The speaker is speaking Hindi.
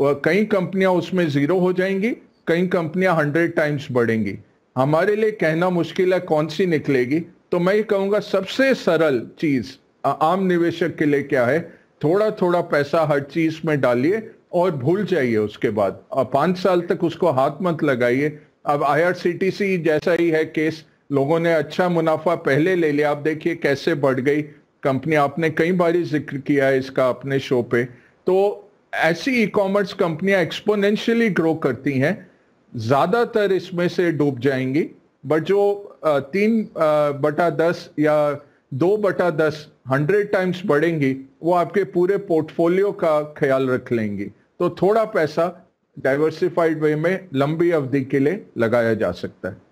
कई कंपनियां उसमें ज़ीरो हो जाएंगी कई कंपनियां हंड्रेड टाइम्स बढ़ेंगी हमारे लिए कहना मुश्किल है कौन सी निकलेगी तो मैं ये कहूंगा सबसे सरल चीज़ आम निवेशक के लिए क्या है थोड़ा थोड़ा पैसा हर चीज़ में डालिए और भूल जाइए उसके बाद पांच साल तक उसको हाथ मत लगाइए अब आईआरसीटीसी जैसा ही है केस लोगों ने अच्छा मुनाफा पहले ले लिया आप देखिए कैसे बढ़ गई कंपनी आपने कई बार जिक्र किया है इसका अपने शो पे तो ऐसी ई कॉमर्स कंपनियां एक्सपोनेंशियली ग्रो करती हैं ज़्यादातर इसमें से डूब जाएंगी बट जो तीन बटा दस या दो बटा दस हंड्रेड टाइम्स बढ़ेंगी वो आपके पूरे पोर्टफोलियो का ख्याल रख लेंगी तो थोड़ा पैसा डाइवर्सिफाइड वे में लंबी अवधि के लिए लगाया जा सकता है